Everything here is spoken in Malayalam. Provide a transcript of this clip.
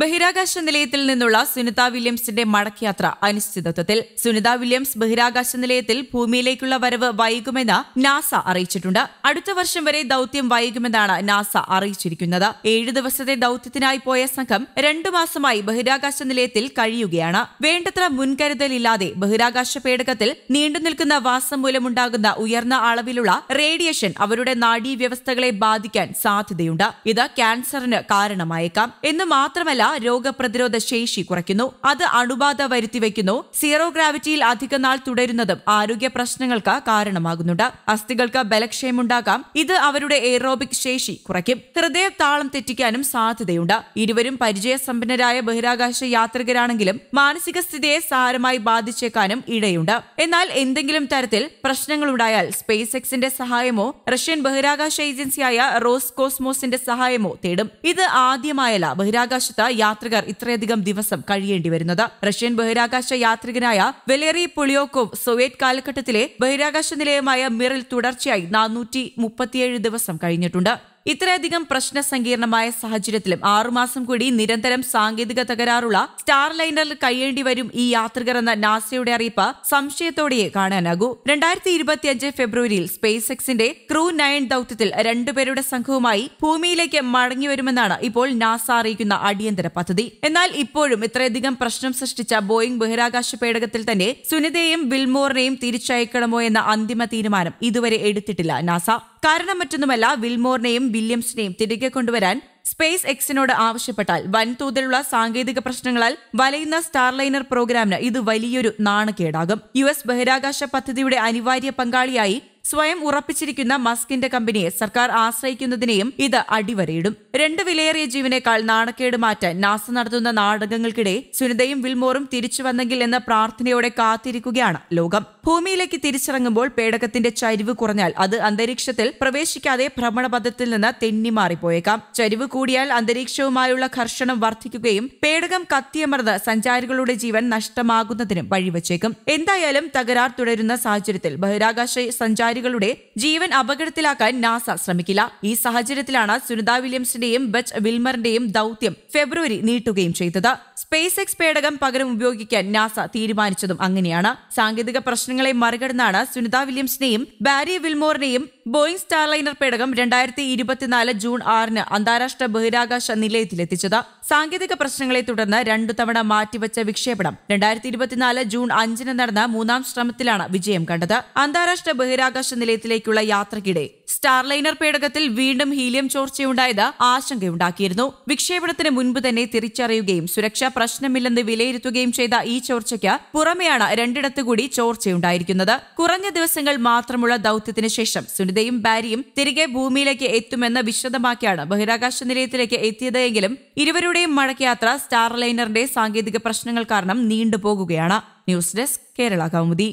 ബഹിരാകാശ നിലയത്തിൽ നിന്നുള്ള സുനിത വില്യംസിന്റെ മടക്കയാത്ര അനിശ്ചിതത്വത്തിൽ സുനിത വില്യംസ് ബഹിരാകാശ നിലയത്തിൽ ഭൂമിയിലേക്കുള്ള വരവ് വൈകുമെന്ന് നാസ അറിയിച്ചിട്ടുണ്ട് അടുത്ത വർഷം വരെ ദൌത്യം വൈകുമെന്നാണ് നാസ അറിയിച്ചിരിക്കുന്നത് ഏഴ് ദിവസത്തെ ദൌത്യത്തിനായി പോയ സംഘം രണ്ടു മാസമായി ബഹിരാകാശ നിലയത്തിൽ കഴിയുകയാണ് വേണ്ടത്ര മുൻകരുതലില്ലാതെ ബഹിരാകാശ പേടകത്തിൽ നീണ്ടുനിൽക്കുന്ന വാസം മൂലമുണ്ടാകുന്ന ഉയർന്ന അളവിലുള്ള റേഡിയേഷൻ അവരുടെ നാഡീവ്യവസ്ഥകളെ ബാധിക്കാൻ സാധ്യതയുണ്ട് ഇത് ക്യാൻസറിന് കാരണമായേക്കാം എന്ന് മാത്രമല്ല രോഗപ്രതിരോധ ശേഷി കുറയ്ക്കുന്നു അത് അണുബാധ വരുത്തിവെക്കുന്നു സീറോ ഗ്രാവിറ്റിയിൽ അധികനാൾ തുടരുന്നതും ആരോഗ്യ പ്രശ്നങ്ങൾക്ക് കാരണമാകുന്നുണ്ട് അസ്ഥികൾക്ക് ബലക്ഷയമുണ്ടാകാം ഇത് അവരുടെ എയറോബിക് ശേഷി കുറയ്ക്കും ഹൃദയ താളം തെറ്റിക്കാനും സാധ്യതയുണ്ട് ഇരുവരും പരിചയസമ്പന്നരായ ബഹിരാകാശ യാത്രികരാണെങ്കിലും മാനസിക സ്ഥിതിയെ സാരമായി ബാധിച്ചേക്കാനും ഇടയുണ്ട് എന്നാൽ എന്തെങ്കിലും തരത്തിൽ പ്രശ്നങ്ങളുണ്ടായാൽ സ്പേസ് എക്സിന്റെ സഹായമോ റഷ്യൻ ബഹിരാകാശ ഏജൻസിയായ റോസ് കോസ്മോസിന്റെ സഹായമോ തേടും ഇത് ആദ്യമായല്ല ബഹിരാകാശത്ത് യാത്രികർ ഇത്രയധികം ദിവസം കഴിയേണ്ടി വരുന്നത് റഷ്യൻ ബഹിരാകാശ യാത്രികനായ വെലേറി പുളിയോക്കോവ് സോവിയറ്റ് കാലഘട്ടത്തിലെ ബഹിരാകാശ നിലയമായ മിറിൽ തുടർച്ചയായി നാനൂറ്റി മുപ്പത്തിയേഴ് ദിവസം കഴിഞ്ഞിട്ടുണ്ട് ഇത്രയധികം പ്രശ്ന സങ്കീർണമായ സാഹചര്യത്തിലും ആറുമാസം കൂടി നിരന്തരം സാങ്കേതിക തകരാറുള്ള സ്റ്റാർ ലൈനറിൽ കഴിയേണ്ടി വരും ഈ യാത്രികർ എന്ന നാസയുടെ അറിയിപ്പ് സംശയത്തോടെയേ കാണാനാകൂ രണ്ടായിരത്തി ഇരുപത്തിയഞ്ച് ഫെബ്രുവരിയിൽ സ്പേസ് എക്സിന്റെ ക്രൂ നയൻ ദൌത്യത്തിൽ രണ്ടുപേരുടെ സംഘവുമായി ഭൂമിയിലേക്ക് മടങ്ങിവരുമെന്നാണ് ഇപ്പോൾ നാസ അറിയിക്കുന്ന അടിയന്തര പദ്ധതി എന്നാൽ ഇപ്പോഴും ഇത്രയധികം പ്രശ്നം സൃഷ്ടിച്ച ബോയിംഗ് ബഹിരാകാശ പേടകത്തിൽ തന്നെ സുനിതയെയും വിൽമോറിനെയും തിരിച്ചയക്കണമോ എന്ന അന്തിമ തീരുമാനം ഇതുവരെ എടുത്തിട്ടില്ല നാസ കാരണം മറ്റൊന്നുമല്ല വിൽമോറിനെയും വില്യംസിനെയും തിരികെ കൊണ്ടുവരാൻ സ്പേസ് എക്സിനോട് ആവശ്യപ്പെട്ടാൽ വൻതോതിലുള്ള സാങ്കേതിക പ്രശ്നങ്ങളാൽ വലയുന്ന സ്റ്റാർലൈനർ പ്രോഗ്രാമിന് ഇത് വലിയൊരു നാണക്കേടാകും യു എസ് ബഹിരാകാശ പദ്ധതിയുടെ അനിവാര്യ പങ്കാളിയായി സ്വയം ഉറപ്പിച്ചിരിക്കുന്ന മസ്കിന്റെ കമ്പനിയെ സർക്കാർ ആശ്രയിക്കുന്നതിനെയും ഇത് അടിവരയിടും രണ്ട് വിലയേറിയ ജീവനേക്കാൾ നാണക്കേട് മാറ്റാൻ നാസ നടത്തുന്ന നാടകങ്ങൾക്കിടെ സുനിതയും വിൽമോറും തിരിച്ചു വന്നെങ്കിൽ എന്ന പ്രാർത്ഥനയോടെ കാത്തിരിക്കുകയാണ് ലോകം ഭൂമിയിലേക്ക് തിരിച്ചിറങ്ങുമ്പോൾ പേടകത്തിന്റെ ചരിവ് കുറഞ്ഞാൽ അത് അന്തരീക്ഷത്തിൽ പ്രവേശിക്കാതെ ഭ്രമണപഥത്തിൽ നിന്ന് മാറിപ്പോയേക്കാം ചരിവ് കൂടിയാൽ അന്തരീക്ഷവുമായുള്ള ഘർഷണം വർദ്ധിക്കുകയും പേടകം കത്തിയമർന്ന് സഞ്ചാരികളുടെ ജീവൻ നഷ്ടമാകുന്നതിനും വഴിവച്ചേക്കും എന്തായാലും തകരാർ തുടരുന്ന സാഹചര്യത്തിൽ ബഹിരാകാശ സഞ്ചാരി വ്യാപാരികളുടെ ജീവൻ അപകടത്തിലാക്കാൻ നാസ ശ്രമിക്കില്ല ഈ സാഹചര്യത്തിലാണ് സുനിത വില്യംസിന്റെയും ബച്ച് വിൽമറിന്റെയും ദൌത്യം ഫെബ്രുവരി നീട്ടുകയും ചെയ്തത് സ്പേസ് എക്സ് പേടകം പകരം ഉപയോഗിക്കാൻ നാസ തീരുമാനിച്ചതും അങ്ങനെയാണ് സാങ്കേതിക പ്രശ്നങ്ങളെ മറികടന്നാണ് സുനിത വില്യംസിനെയും ബാരി വിൽമോറിനെയും ബോയിംഗ് സ്റ്റാർലൈനർ പേടകം രണ്ടായിരത്തി ഇരുപത്തിനാല് ജൂൺ ആറിന് അന്താരാഷ്ട്ര ബഹിരാകാശ നിലയത്തിലെത്തിച്ചത് സാങ്കേതിക പ്രശ്നങ്ങളെ തുടർന്ന് രണ്ടു തവണ മാറ്റിവച്ച വിക്ഷേപണം രണ്ടായിരത്തി ഇരുപത്തിനാല് ജൂൺ അഞ്ചിന് നടന്ന മൂന്നാം ശ്രമത്തിലാണ് വിജയം കണ്ടത് അന്താരാഷ്ട്ര ബഹിരാകാശ നിലയത്തിലേക്കുള്ള യാത്രയ്ക്കിടെ സ്റ്റാർലൈനർ പേടകത്തിൽ വീണ്ടും ഹീലിയം ചോർച്ചയുണ്ടായത് ആശങ്കയുണ്ടാക്കിയിരുന്നു വിക്ഷേപണത്തിന് മുൻപ് തന്നെ തിരിച്ചറിയുകയും സുരക്ഷാ പ്രശ്നമില്ലെന്ന് വിലയിരുത്തുകയും ചെയ്ത ഈ ചോർച്ചയ്ക്ക് പുറമെയാണ് രണ്ടിടത്തുകൂടി ചോർച്ചയുണ്ടായിരിക്കുന്നത് കുറഞ്ഞ ദിവസങ്ങൾ മാത്രമുള്ള ദൌത്യത്തിന് ശേഷം സുനിത സീതയും ബാരിയും തിരികെ ഭൂമിയിലേക്ക് എത്തുമെന്ന് വിശദമാക്കിയാണ് ബഹിരാകാശ നിലയത്തിലേക്ക് എത്തിയതെങ്കിലും ഇരുവരുടെയും മടക്കയാത്ര ലൈനറിന്റെ സാങ്കേതിക പ്രശ്നങ്ങൾ കാരണം നീണ്ടുപോകുകയാണ് ന്യൂസ് ഡെസ്ക് കേരള കൗമുദി